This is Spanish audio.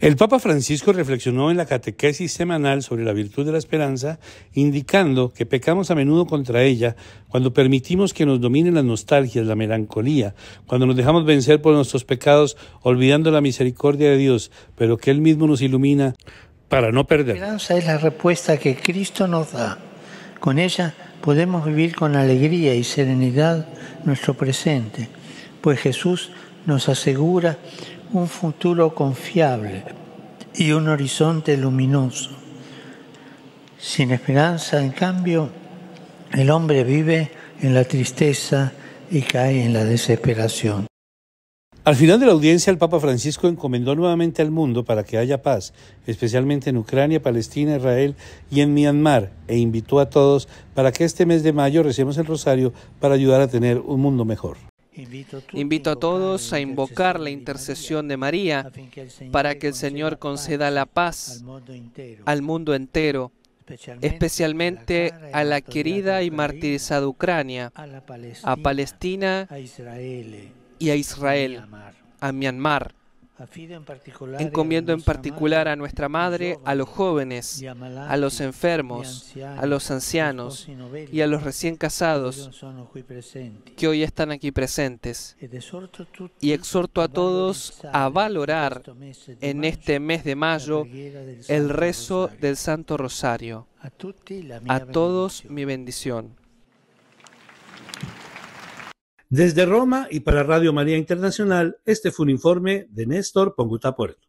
El Papa Francisco reflexionó en la catequesis semanal sobre la virtud de la esperanza, indicando que pecamos a menudo contra ella cuando permitimos que nos dominen las nostalgias, la melancolía, cuando nos dejamos vencer por nuestros pecados olvidando la misericordia de Dios, pero que Él mismo nos ilumina para no perder. La esperanza es la respuesta que Cristo nos da. Con ella podemos vivir con alegría y serenidad nuestro presente, pues Jesús nos asegura un futuro confiable y un horizonte luminoso. Sin esperanza, en cambio, el hombre vive en la tristeza y cae en la desesperación. Al final de la audiencia, el Papa Francisco encomendó nuevamente al mundo para que haya paz, especialmente en Ucrania, Palestina, Israel y en Myanmar, e invitó a todos para que este mes de mayo recemos el rosario para ayudar a tener un mundo mejor. Invito a todos a invocar la intercesión de María para que el Señor conceda la paz al mundo entero, especialmente a la querida y martirizada Ucrania, a Palestina y a Israel, a Myanmar Encomiendo en particular a nuestra Madre, a los jóvenes, a los enfermos, a los ancianos y a los recién casados que hoy están aquí presentes. Y exhorto a todos a valorar en este mes de mayo este el rezo del Santo Rosario. A todos mi bendición. Desde Roma y para Radio María Internacional, este fue un informe de Néstor Ponguta Puerto.